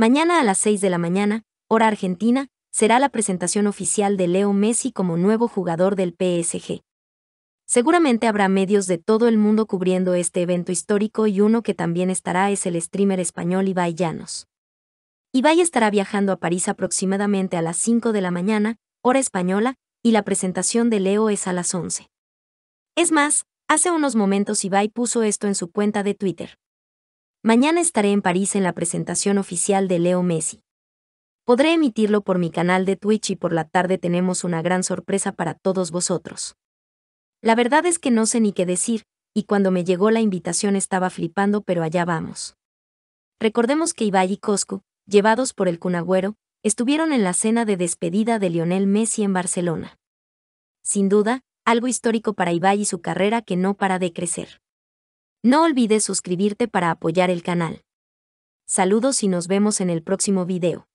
Mañana a las 6 de la mañana, hora argentina, será la presentación oficial de Leo Messi como nuevo jugador del PSG. Seguramente habrá medios de todo el mundo cubriendo este evento histórico y uno que también estará es el streamer español Ibai Llanos. Ibai estará viajando a París aproximadamente a las 5 de la mañana, hora española, y la presentación de Leo es a las 11. Es más, hace unos momentos Ibai puso esto en su cuenta de Twitter. Mañana estaré en París en la presentación oficial de Leo Messi. Podré emitirlo por mi canal de Twitch y por la tarde tenemos una gran sorpresa para todos vosotros. La verdad es que no sé ni qué decir, y cuando me llegó la invitación estaba flipando, pero allá vamos. Recordemos que Ibai y Cosco, llevados por el cunagüero, estuvieron en la cena de despedida de Lionel Messi en Barcelona. Sin duda, algo histórico para Ibai y su carrera que no para de crecer. No olvides suscribirte para apoyar el canal. Saludos y nos vemos en el próximo video.